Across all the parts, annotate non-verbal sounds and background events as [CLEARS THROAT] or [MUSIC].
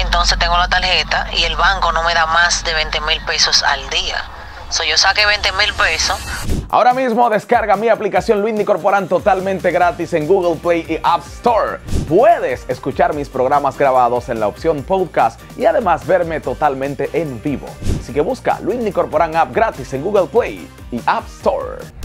entonces tengo la tarjeta y el banco no me da más de 20 mil pesos al día. Soy yo saqué 20 mil pesos. Ahora mismo descarga mi aplicación Luis Corporan totalmente gratis en Google Play y App Store. Puedes escuchar mis programas grabados en la opción podcast y además verme totalmente en vivo. Así que busca Luis Corporan App gratis en Google Play y App Store.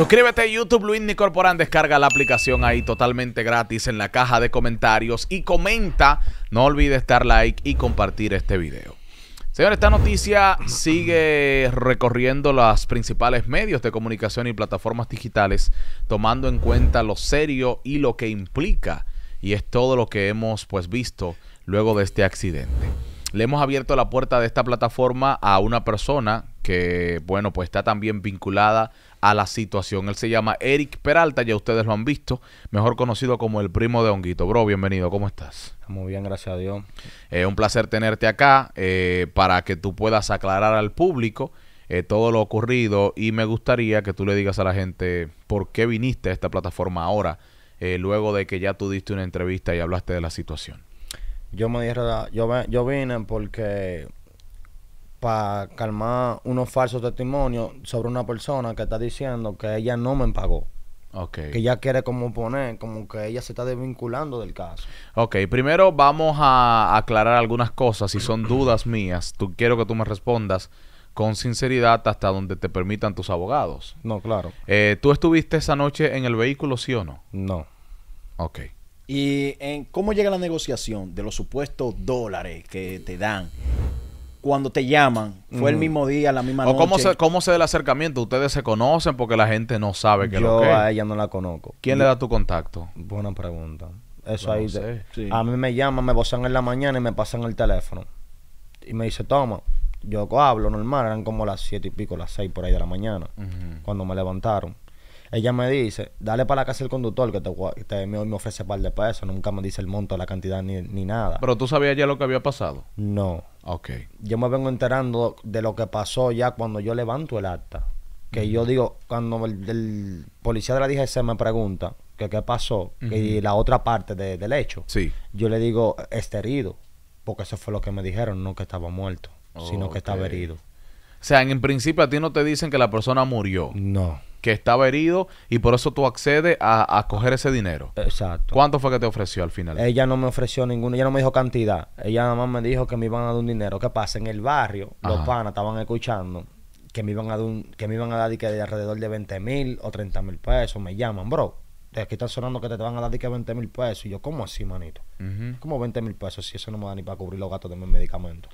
Suscríbete a YouTube Luis Nicorporán, descarga la aplicación ahí totalmente gratis en la caja de comentarios y comenta, no olvides dar like y compartir este video. Señor, esta noticia sigue recorriendo los principales medios de comunicación y plataformas digitales, tomando en cuenta lo serio y lo que implica, y es todo lo que hemos pues visto luego de este accidente. Le hemos abierto la puerta de esta plataforma a una persona que, bueno, pues está también vinculada a la situación. Él se llama Eric Peralta, ya ustedes lo han visto, mejor conocido como el primo de Honguito. Bro, bienvenido, ¿cómo estás? Muy bien, gracias a Dios. Es eh, un placer tenerte acá eh, para que tú puedas aclarar al público eh, todo lo ocurrido y me gustaría que tú le digas a la gente por qué viniste a esta plataforma ahora, luego de que ya tuviste diste una entrevista y hablaste de la situación. Yo me dije, yo, yo vine porque para calmar unos falsos testimonios sobre una persona que está diciendo que ella no me pagó. Okay. Que ella quiere como poner, como que ella se está desvinculando del caso. Ok, primero vamos a aclarar algunas cosas. Si son dudas mías, tú quiero que tú me respondas con sinceridad hasta donde te permitan tus abogados. No, claro. Eh, ¿Tú estuviste esa noche en el vehículo, sí o no? No. Ok. ¿Y en cómo llega la negociación de los supuestos dólares que te dan cuando te llaman. Fue el mismo día, la misma noche. cómo se, cómo el acercamiento? ¿Ustedes se conocen? Porque la gente no sabe que lo que Yo a ella no la conozco. ¿Quién le da tu contacto? Buena pregunta. Eso ahí. A mí me llaman, me pasan en la mañana y me pasan el teléfono. Y me dice, toma. Yo hablo normal, eran como las siete y pico, las seis por ahí de la mañana, cuando me levantaron. Ella me dice, dale para la casa del conductor que te, me, me, ofrece par de pesos. Nunca me dice el monto, la cantidad ni, ni nada. Pero tú sabías ya lo que había pasado. No. Ok. Yo me vengo enterando de lo que pasó ya cuando yo levanto el acta. Que yo digo, cuando el, policía de la DGC me pregunta que qué pasó y la otra parte del hecho, sí. yo le digo, Este herido. Porque eso fue lo que me dijeron, no que estaba muerto, sino que estaba herido. O sea, en principio a ti no te dicen que la persona murió. No que estaba herido y por eso tú accedes a, coger ese dinero. Exacto. ¿Cuánto fue que te ofreció al final? Ella no me ofreció ninguno, ella no me dijo cantidad. Ella nada más me dijo que me iban a dar un dinero. ¿Qué pasa? En el barrio, los panas estaban escuchando que me iban a dar, que me iban a dar de, alrededor de 20 mil o 30 mil pesos. Me llaman, bro. De Aquí está sonando que te van a dar de que 20 mil pesos. Y yo, ¿cómo así, manito? ¿Cómo 20 mil pesos si eso no me da ni para cubrir los gastos de mis medicamentos?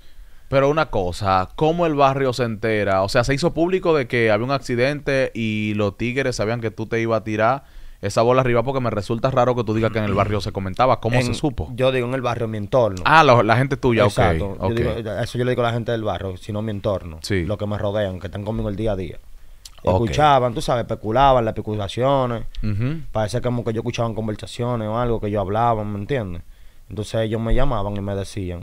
Pero una cosa, ¿cómo el barrio se entera? O sea, se hizo público de que había un accidente y los tigres sabían que tú te ibas a tirar esa bola arriba porque me resulta raro que tú digas que en el barrio se comentaba. ¿Cómo se supo? Yo digo en el barrio, mi entorno. Ah, la gente tuya, Exacto. ok. Yo eso yo le digo a la gente del barrio, sino mi entorno. Sí. Los que me rodean, que están conmigo el día a día. Escuchaban, tú sabes, especulaban las especulaciones. Parece como que yo escuchaban conversaciones o algo que yo hablaba, ¿me entiendes? Entonces ellos me llamaban y me decían.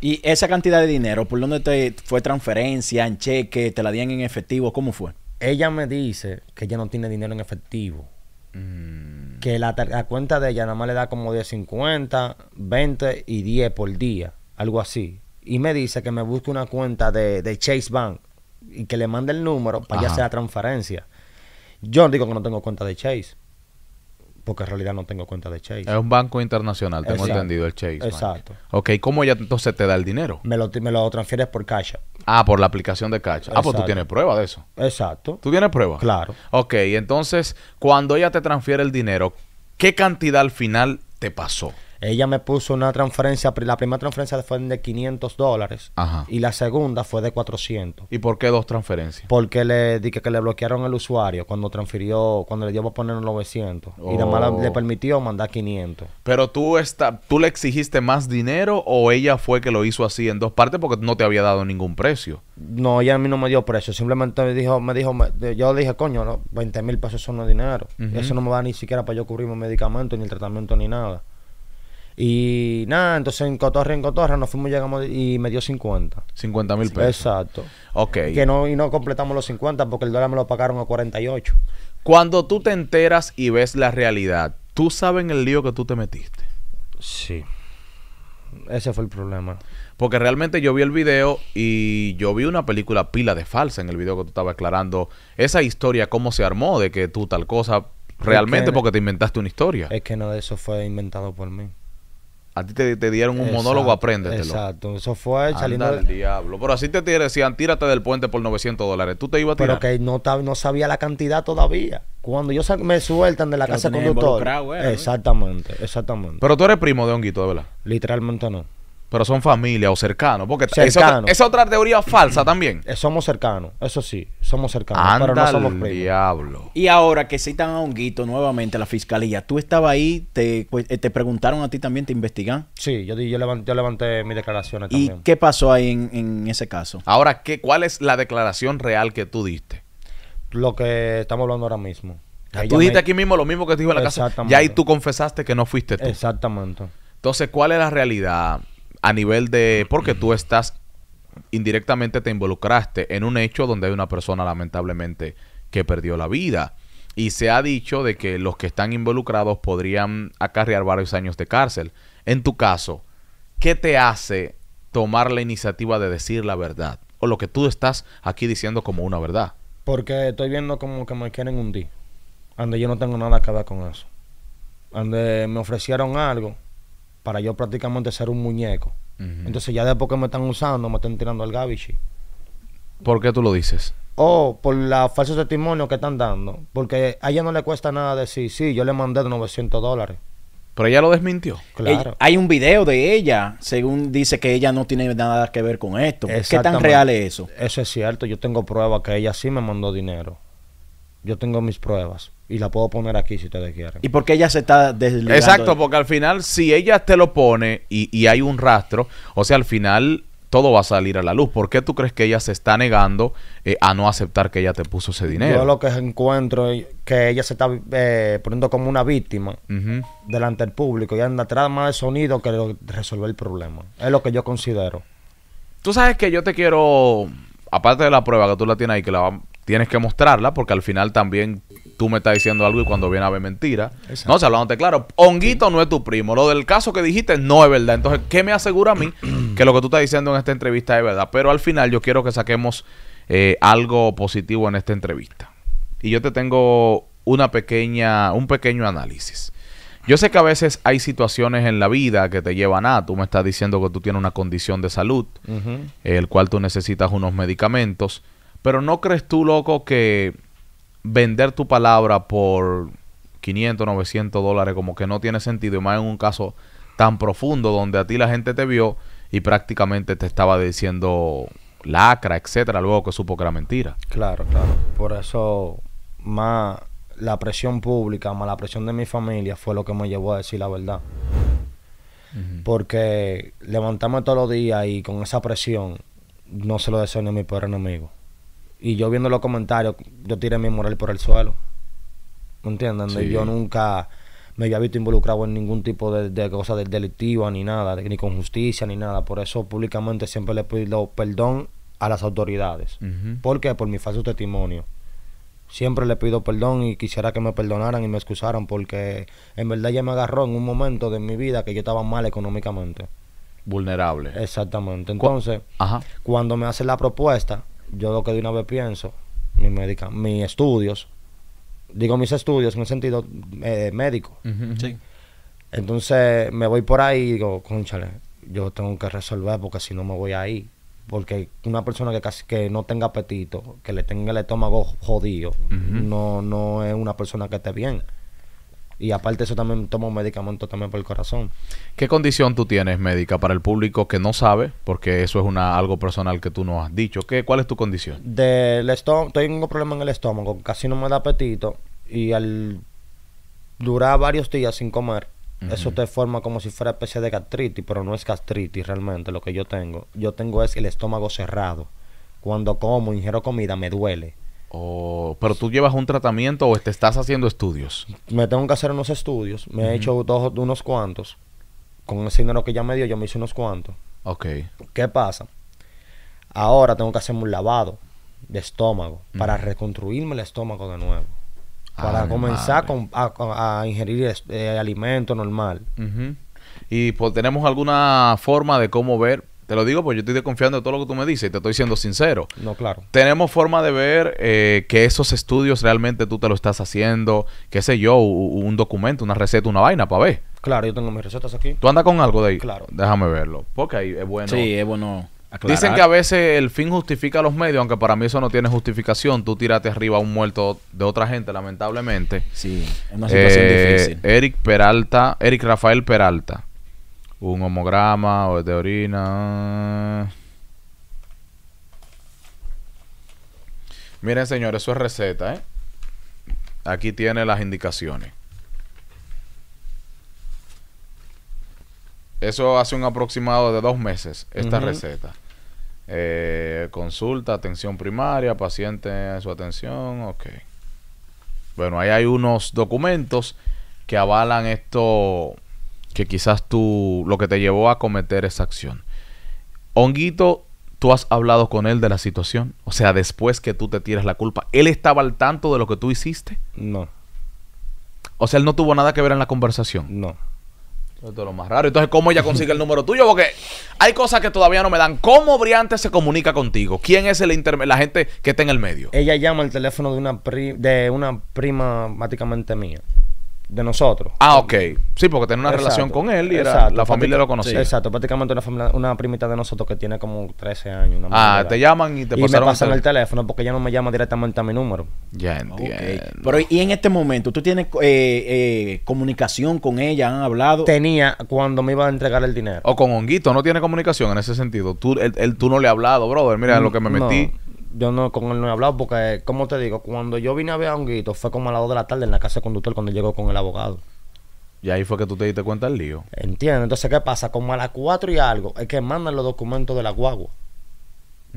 ¿Y esa cantidad de dinero, por dónde te fue transferencia, en cheque, te la dieron en efectivo? ¿Cómo fue? Ella me dice que ella no tiene dinero en efectivo. Mm. Que la, cuenta de ella nada más le da como de 50, 20 y 10 por día, algo así. Y me dice que me busque una cuenta de, Chase Bank y que le mande el número para que ya hacer transferencia. Yo digo que no tengo cuenta de Chase porque en realidad no tengo cuenta de Chase. Es un banco internacional, tengo entendido el Chase. Exacto. Ok, ¿cómo ella entonces te da el dinero? Me lo, me lo transfieres por Cash Ah, por la aplicación de Cash Ah, pues tú tienes prueba de eso. Exacto. ¿Tú tienes prueba? Claro. Ok, entonces, cuando ella te transfiere el dinero, ¿qué cantidad al final te pasó? Ella me puso una transferencia, la primera transferencia fue de 500 dólares y la segunda fue de 400. ¿Y por qué dos transferencias? Porque le dije que, le bloquearon el usuario cuando transfirió, cuando le dio a poner 900 y además le, oh. permitió mandar 500. Pero tú, tú le exigiste más dinero o ella fue que lo hizo así en dos partes porque no te había dado ningún precio. No, ella a mí no me dio precio, simplemente me dijo, me dijo, yo le dije, coño, ¿no? 20 mil pesos son no dinero, eso no me va ni siquiera para yo cubrirme medicamentos, ni el tratamiento, ni nada. Y nada, entonces en Cotorre, en Cotorra nos fuimos, llegamos y me dio 50. 50 mil pesos. Exacto. Ok. Que no, y no completamos los 50 porque el dólar me lo pagaron a 48. Cuando tú te enteras y ves la realidad, ¿tú sabes en el lío que tú te metiste? Sí. Ese fue el problema. Porque realmente yo vi el video y yo vi una película pila de falsa en el video que tú estabas aclarando esa historia, cómo se armó de que tú tal cosa, realmente porque, porque te inventaste una historia. Es que no, eso fue inventado por mí. A ti te, dieron un monólogo, apréndetelo. Exacto, eso fue saliendo del diablo. Pero así te decían, tírate del puente por 900 dólares. Tú te ibas a tirar. Pero que no, sabía la cantidad todavía. Cuando yo me sueltan de la casa conductor. exactamente, exactamente. Pero tú eres primo de Honguito, ¿de verdad? Literalmente no. Pero son familia o cercanos. Porque cercano. esa, otra, otra teoría falsa también. Eh, somos cercanos, eso sí, somos cercanos. Anda pero no somos primos. diablo. Y ahora que citan a Honguito nuevamente la fiscalía, tú estabas ahí, te, pues, eh, te preguntaron a ti también, te investigan. Sí, yo, yo, levanté, levanté mis declaraciones también. ¿Y qué pasó ahí en, ese caso? Ahora, ¿qué, ¿cuál es la declaración real que tú diste? Lo que estamos hablando ahora mismo. tú dijiste aquí mismo lo mismo que te dijo en la casa. Y ahí tú confesaste que no fuiste tú. Exactamente. Entonces, ¿cuál es la realidad? a nivel de, porque tú estás indirectamente te involucraste en un hecho donde hay una persona lamentablemente que perdió la vida. Y se ha dicho de que los que están involucrados podrían acarrear varios años de cárcel. En tu caso, ¿qué te hace tomar la iniciativa de decir la verdad? O lo que tú estás aquí diciendo como una verdad. Porque estoy viendo como que me quieren hundir. Donde yo no tengo nada que ver con eso. Donde me ofrecieron algo para yo prácticamente ser un muñeco. Entonces ya de que me están usando, me están tirando al gabichi. ¿Por qué tú lo dices? Oh, por los falsos testimonios que están dando. Porque a ella no le cuesta nada decir, sí, yo le mandé 900 dólares. Pero ella lo desmintió. Claro. hay un video de ella, según dice que ella no tiene nada que ver con esto. ¿Qué tan real es eso? Eso es cierto. Yo tengo pruebas que ella sí me mandó dinero. Yo tengo mis pruebas y la puedo poner aquí si ustedes quieren. Y porque ella se está desligando. Exacto, porque al final, si ella te lo pone y, hay un rastro, o sea, al final todo va a salir a la luz. ¿Por qué tú crees que ella se está negando eh, a no aceptar que ella te puso ese dinero? Yo lo que encuentro es que ella se está eh, poniendo como una víctima delante del público y anda atrás más de sonido que resolver el problema. Es lo que yo considero. Tú sabes que yo te quiero, aparte de la prueba que tú la tienes ahí, que la tienes que mostrarla, porque al final también tú me estás diciendo algo y cuando viene a ver mentira. No, se hablándote claro, Honguito no es tu primo. Lo del caso que dijiste no es verdad. Entonces, ¿qué me asegura a mí [CLEARS THROAT] que lo que tú estás diciendo en esta entrevista es verdad? Pero al final yo quiero que saquemos eh, algo positivo en esta entrevista. Y yo te tengo una pequeña, un pequeño análisis. Yo sé que a veces hay situaciones en la vida que te llevan a, tú me estás diciendo que tú tienes una condición de salud, el cual tú necesitas unos medicamentos, pero ¿no crees tú, loco, que vender tu palabra por 500, 900 dólares, como que no tiene sentido, y más en un caso tan profundo donde a ti la gente te vio y prácticamente te estaba diciendo lacra, etcétera, luego que supo que era mentira. Claro, claro. Por eso, más la presión pública, más la presión de mi familia fue lo que me llevó a decir la verdad. Porque levantarme todos los días y con esa presión, no se lo deseo ni a mi peor enemigo. Y yo viendo los comentarios, yo tiré mi moral por el suelo. ¿Me entienden? Yo nunca me había visto involucrado en ningún tipo de, cosa delictiva ni nada, ni con justicia ni nada. Por eso públicamente siempre le pido perdón a las autoridades. ¿Por qué? Por mi falso testimonio. Siempre le pido perdón y quisiera que me perdonaran y me excusaran porque en verdad ya me agarró en un momento de mi vida que yo estaba mal económicamente. Vulnerable. Exactamente. Entonces, cuando me hace la propuesta, yo lo que de una vez pienso, mi médica, mis estudios, digo mis estudios en el sentido eh, médico. Entonces me voy por ahí y digo, conchale, yo tengo que resolver porque si no me voy ahí. Porque una persona que casi que no tenga apetito, que le tenga el estómago jodido, no, no es una persona que esté bien. Y aparte eso también tomo medicamento también por el corazón. ¿Qué condición tú tienes médica para el público que no sabe? Porque eso es una algo personal que tú no has dicho. ¿Qué, ¿Cuál es tu condición? Del estómago, tengo problema en el estómago, casi no me da apetito y al durar varios días sin comer, eso te forma como si fuera especie de gastritis, pero no es gastritis realmente lo que yo tengo. Yo tengo es el estómago cerrado. Cuando como, ingiero comida, me duele pero tú llevas un tratamiento o te estás haciendo estudios. Me tengo que hacer unos estudios. Me he hecho unos cuantos. Con ese dinero que ya me dio, yo me hice unos cuantos. Ok. ¿Qué pasa? Ahora tengo que hacerme un lavado de estómago para reconstruirme el estómago de nuevo. Para comenzar con, a, ingerir eh, alimento normal. Y pues, tenemos alguna forma de cómo ver te lo digo porque yo estoy confiando en todo lo que tú me dices y te estoy siendo sincero. No, claro. Tenemos forma de ver eh, que esos estudios realmente tú te lo estás haciendo, qué sé yo, un documento, una receta, una vaina para ver. Claro, yo tengo mis recetas aquí. ¿Tú andas con algo de ahí? Claro. Déjame verlo. Porque ahí es bueno. Sí, es bueno. Dicen que a veces el fin justifica los medios, aunque para mí eso no tiene justificación. Tú tirate arriba a un muerto de otra gente, lamentablemente. Sí, es una situación eh, difícil. Eric Peralta, Eric Rafael Peralta un homograma o de orina. Miren, señores, eso es receta, ¿eh? Aquí tiene las indicaciones. Eso hace un aproximado de dos meses, esta receta. Eh, consulta, atención primaria, paciente en su atención, ok. Bueno, ahí hay unos documentos que avalan esto, que quizás tú, lo que te llevó a cometer esa acción. Honguito, tú has hablado con él de la situación, o sea, después que tú te tiras la culpa, ¿él estaba al tanto de lo que tú hiciste? No. O sea, él no tuvo nada que ver en la conversación. No. Eso es lo más raro. Entonces, ¿cómo ella consigue el número tuyo? Porque hay cosas que todavía no me dan. ¿Cómo Briante se comunica contigo? ¿Quién es el la gente que está en el medio? Ella llama el teléfono de una, pri de una prima prácticamente mía de nosotros. Ah, ok. Sí, porque tenía una relación con él y era, la familia lo conocía. exacto, prácticamente una, una primita de nosotros que tiene como 13 años. ah, te llaman y te pasaron. Y me pasan el teléfono porque ella no me llama directamente a mi número. Ya entiendo. Pero y en este momento, ¿tú tienes eh, eh, comunicación con ella? ¿Han hablado? Tenía cuando me iba a entregar el dinero. O con Honguito, no tiene comunicación en ese sentido. Tú, él, tú no le has hablado, brother. Mira, mm, lo que me metí yo no con él no he hablado porque, como te digo, cuando yo vine a ver a Honguito fue como a las 2 de la tarde en la casa del conductor cuando llegó con el abogado. Y ahí fue que tú te diste cuenta el lío. Entiendo. Entonces, ¿qué pasa? Como a las 4 y algo es que mandan los documentos de la guagua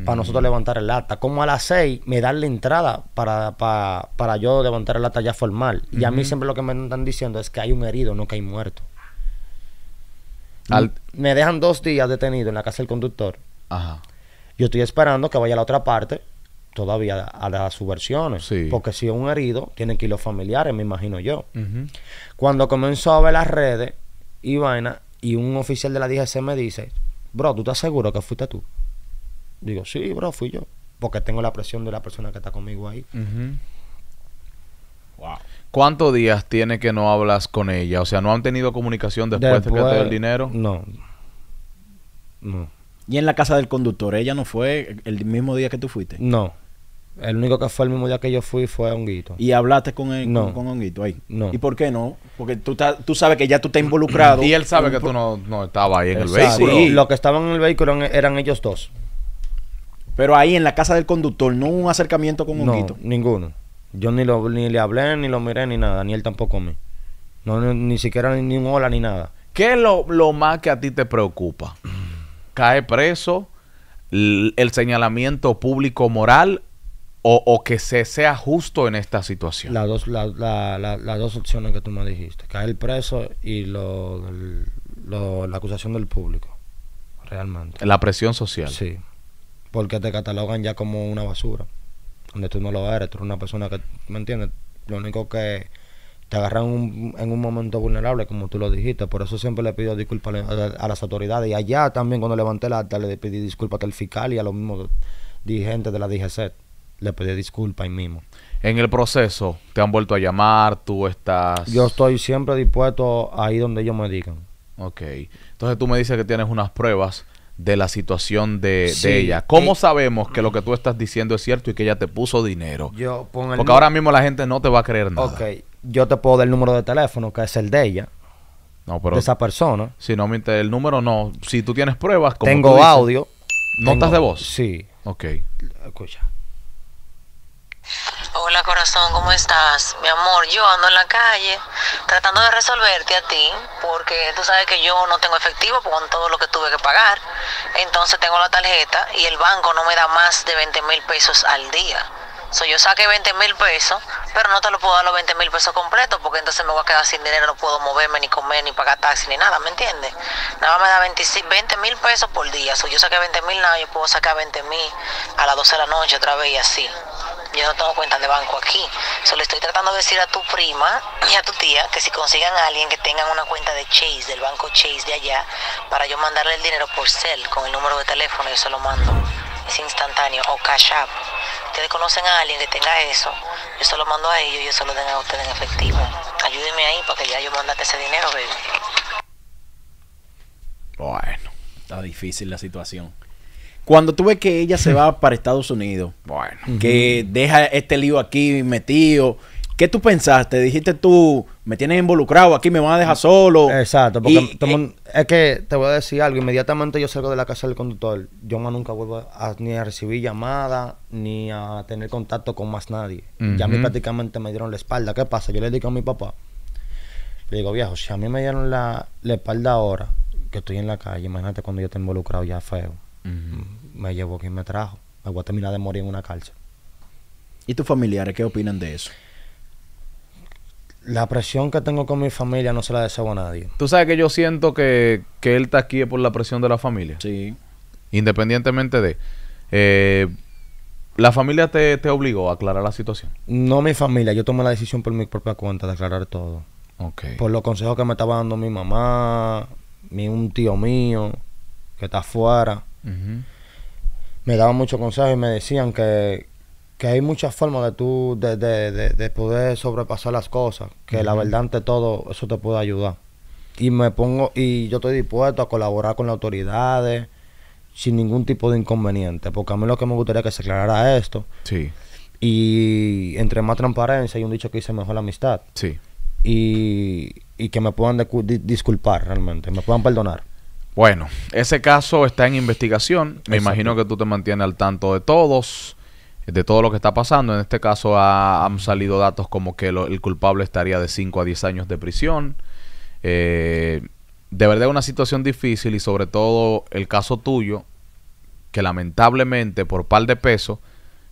para nosotros levantar el acta. Como a las 6 me dan la entrada para, para, para yo levantar el acta ya formal. Y a mí siempre lo que me están diciendo es que hay un herido, no que hay muerto. Me dejan dos días detenido en la casa del conductor. Ajá. Yo estoy esperando que vaya a la otra parte todavía a las subversiones. Porque si es un herido, tienen que ir los familiares, me imagino yo. Cuando comenzó a ver las redes y vaina, y un oficial de la DGC me dice, bro, ¿tú estás seguro que fuiste tú? Digo, sí, bro, fui yo. Porque tengo la presión de la persona que está conmigo ahí. ¿Cuántos días tiene que no hablas con ella? O sea, ¿no han tenido comunicación después, de que te dio el dinero? No. No. ¿Y en la casa del conductor? ¿Ella no fue el mismo día que tú fuiste? No. El único que fue el mismo día que yo fui fue a Honguito. ¿Y hablaste con, él, con, Honguito ahí? No. ¿Y por qué no? Porque tú, tú sabes que ya tú te has involucrado. y él sabe que tú no, no estabas ahí en el vehículo. Sí. Los que estaban en el vehículo eran, ellos dos. Pero ahí en la casa del conductor, no hubo un acercamiento con Honguito. No, ninguno. Yo ni, lo, ni le hablé, ni lo miré, ni nada. Ni él tampoco a mí. ni, siquiera ni, ni un hola, ni nada. ¿Qué es lo, lo más que a ti te preocupa? cae preso, el señalamiento público moral o, que se sea justo en esta situación? Las dos, dos opciones que tú me dijiste, Cae el preso y lo, la acusación del público, realmente. La presión social. Sí, porque te catalogan ya como una basura, donde tú no lo eres, tú eres una persona que, ¿me entiendes? Lo único que te agarran en un momento vulnerable, como tú lo dijiste. Por eso siempre le pido disculpas a, las autoridades. Y allá también, cuando levanté la acta, le pedí disculpas al fiscal y a los mismos dirigentes de la DGC. Le pedí disculpas ahí mismo. En el proceso, ¿te han vuelto a llamar? ¿Tú estás...? Yo estoy siempre dispuesto ahí donde ellos me digan. Ok. Entonces tú me dices que tienes unas pruebas de la situación de, ella. ¿Cómo eh, sabemos que lo que tú estás diciendo es cierto y que ella te puso dinero? Yo, Porque ahora mismo la gente no te va a creer nada. Ok, yo te puedo dar el número de teléfono, que es el de ella. No, pero de esa persona. Si no, el número no. Si tú tienes pruebas, como Tengo audio. ¿Notas de voz? Sí. Ok. Escucha. Hola corazón, ¿cómo estás? Mi amor, yo ando en la calle tratando de resolverte a ti porque tú sabes que yo no tengo efectivo con todo lo que tuve que pagar. Entonces tengo la tarjeta y el banco no me da más de 20 mil pesos al día yo saqué 20 mil pesos, pero no te lo puedo dar los 20 mil pesos completos porque entonces me voy a quedar sin dinero, no puedo moverme, ni comer, ni pagar taxi, ni nada, ¿me entiendes? Nada más me da 20 mil pesos por día. soy yo saqué 20 mil, nada, yo puedo sacar 20 mil a las 12 de la noche otra vez y así. Yo no tengo cuenta de banco aquí. Solo estoy tratando de decir a tu prima y a tu tía que si consigan a alguien que tengan una cuenta de Chase, del banco Chase de allá, para yo mandarle el dinero por cel con el número de teléfono, yo se lo mando. Es instantáneo o cash app ustedes conocen a alguien que tenga eso, yo se lo mando a ellos y ellos se lo den a ustedes en efectivo. Ayúdenme ahí porque ya yo mandate ese dinero, baby. Bueno, está difícil la situación. Cuando tú ves que ella se va para Estados Unidos, bueno, que deja este lío aquí metido, ¿qué tú pensaste? Dijiste tú, me tienen involucrado aquí, me van a dejar solo. Exacto, porque eh, es que te voy a decir algo, inmediatamente yo salgo de la casa del conductor, yo nunca vuelvo a, ni a recibir llamada, ni a tener contacto con más nadie. Ya a mí prácticamente me dieron la espalda. ¿Qué pasa? Yo le digo a mi papá, le digo, viejo, si a mí me dieron la, espalda ahora, que estoy en la calle, imagínate cuando yo esté involucrado ya feo. Me llevo Me y me trajo. Me voy a terminar de morir en una cárcel. ¿Y tus familiares qué opinan de eso? la presión que tengo con mi familia no se la deseo a nadie. Tú sabes que yo siento que, él está aquí por la presión de la familia. Sí. Independientemente de. Eh, ¿La familia te, obligó a aclarar la situación? No mi familia. Yo tomé la decisión por mi propia cuenta de aclarar todo. Ok. Por los consejos que me estaba dando mi mamá, mi, un tío mío, que está afuera. Me daban muchos consejos y me decían que, que hay muchas formas de tú de, de, de, poder sobrepasar las cosas, que la verdad ante todo eso te puede ayudar. Y me pongo y yo estoy dispuesto a colaborar con las autoridades sin ningún tipo de inconveniente, porque a mí lo que me gustaría es que se aclarara esto. Sí. Y entre más transparencia y un dicho que hice mejor la amistad. Sí. Y, que me puedan disculpar realmente, me puedan perdonar. Bueno, ese caso está en investigación. Me imagino que tú te mantienes al tanto de todos de todo lo que está pasando. En este caso han salido datos como que el culpable estaría de 5 a 10 años de prisión. Eh, de verdad una situación difícil y sobre todo el caso tuyo, que lamentablemente por par de pesos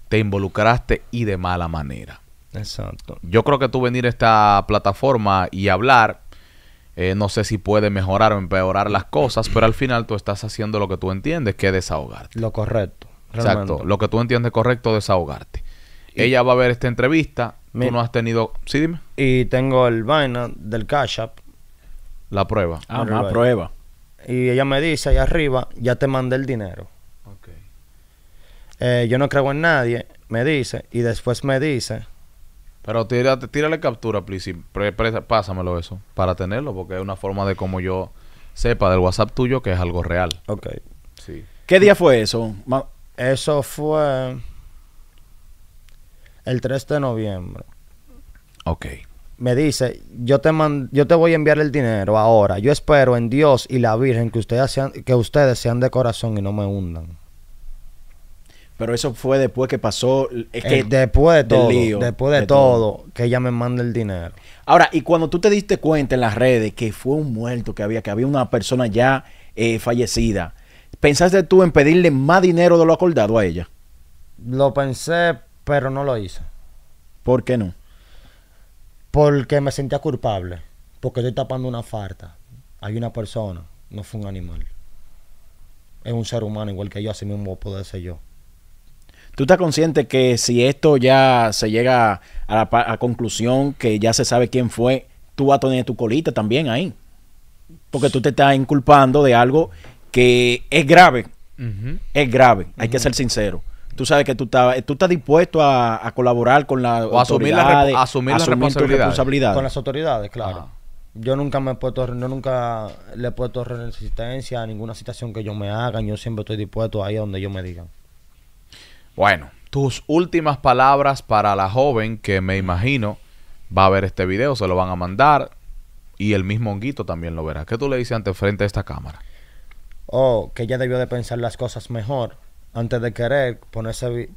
te involucraste y de mala manera. Exacto. Yo creo que tú venir a esta plataforma y hablar, eh, no sé si puede mejorar o empeorar las cosas, pero al final tú estás haciendo lo que tú entiendes, que es desahogarte. Lo correcto. Exacto. Lo que tú entiendes correcto, desahogarte. Ella va a ver esta entrevista. tú no has tenido... Sí, dime. Y tengo el vaina del Cash App. La prueba. Ah, la prueba. Y ella me dice ahí arriba, ya te mandé el dinero. Okay. Eh, yo no creo en nadie, me dice. Y después me dice... Pero tírate, tírale captura, please. pásamelo eso. Para tenerlo, porque es una forma de como yo sepa del WhatsApp tuyo que es algo real. Ok. Sí. ¿Qué día fue eso? Eso fue el 3 de noviembre. Ok. Me dice, yo te, yo te voy a enviar el dinero ahora. Yo espero en Dios y la Virgen que ustedes sean, que ustedes sean de corazón y no me hundan. Pero eso fue después que pasó. que eh, después de todo. después de, todo, que ella me mande el dinero. Ahora, y cuando tú te diste cuenta en las redes que fue un muerto que había, que había una persona ya eh, fallecida, ¿Pensaste tú en pedirle más dinero de lo acordado a ella? Lo pensé, pero no lo hice. ¿Por qué no? Porque me sentía culpable. Porque estoy tapando una falta. Hay una persona, no fue un animal. Es un ser humano igual que yo, así mismo puedo ser yo. ¿Tú estás consciente que si esto ya se llega a la conclusión, que ya se sabe quién fue, tú vas a tener tu colita también ahí? Porque tú te estás inculpando de algo que es grave. Es grave, hay que ser sincero. Tú sabes que tú estás, tú estás dispuesto a, colaborar con la o asumir la, responsabilidad. Con las autoridades, claro. Yo nunca me he puesto, no nunca le he puesto resistencia a ninguna situación que yo me hagan. Yo siempre estoy dispuesto ahí a donde yo me digan. Bueno, tus últimas palabras para la joven que me imagino va a ver este video, se lo van a mandar y el mismo honguito también lo verá. ¿Qué tú le dices ante frente a esta cámara? o que ella debió de pensar las cosas mejor antes de querer ponerse,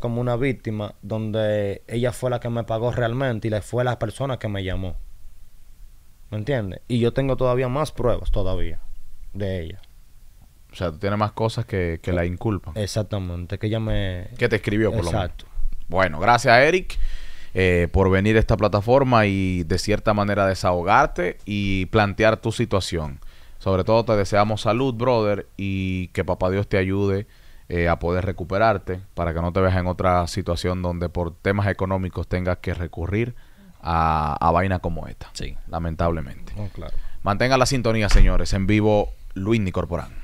como una víctima donde ella fue la que me pagó realmente y fue la persona que me llamó. ¿Me entiendes? Y yo tengo todavía más pruebas todavía de ella. O sea, tú tienes más cosas que, la inculpan. Exactamente, que ella me... Que te escribió por lo menos. Bueno, gracias Eric eh, por venir a esta plataforma y de cierta manera desahogarte y plantear tu situación. Sobre todo te deseamos salud, brother, y que papá Dios te ayude eh, a poder recuperarte para que no te veas en otra situación donde por temas económicos tengas que recurrir a, a vaina como esta. Sí. Lamentablemente. claro. Mantenga la sintonía, señores. En vivo, Luis Nicorporán.